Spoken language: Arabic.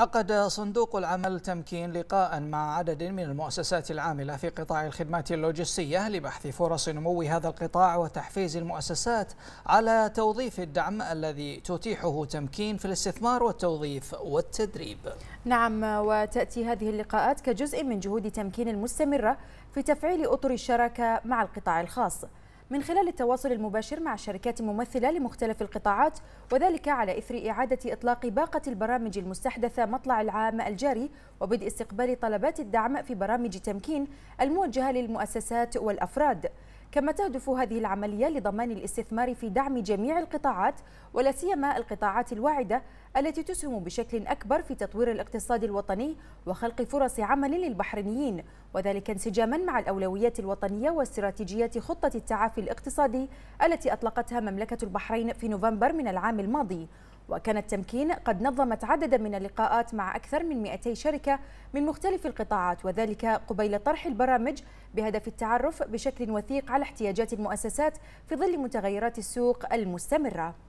عقد صندوق العمل تمكين لقاء مع عدد من المؤسسات العاملة في قطاع الخدمات اللوجستية لبحث فرص نمو هذا القطاع وتحفيز المؤسسات على توظيف الدعم الذي تتيحه تمكين في الاستثمار والتوظيف والتدريب نعم وتأتي هذه اللقاءات كجزء من جهود تمكين المستمرة في تفعيل أطر الشراكة مع القطاع الخاص من خلال التواصل المباشر مع الشركات الممثلة لمختلف القطاعات وذلك على إثر إعادة إطلاق باقة البرامج المستحدثة مطلع العام الجاري وبدء استقبال طلبات الدعم في برامج تمكين الموجهة للمؤسسات والأفراد كما تهدف هذه العملية لضمان الاستثمار في دعم جميع القطاعات ولا سيما القطاعات الواعدة التي تسهم بشكل أكبر في تطوير الاقتصاد الوطني وخلق فرص عمل للبحرينيين وذلك انسجاما مع الأولويات الوطنية واستراتيجية خطة التعافي الاقتصادي التي أطلقتها مملكة البحرين في نوفمبر من العام الماضي وكان التمكين قد نظمت عددا من اللقاءات مع أكثر من 200 شركة من مختلف القطاعات وذلك قبيل طرح البرامج بهدف التعرف بشكل وثيق على احتياجات المؤسسات في ظل متغيرات السوق المستمرة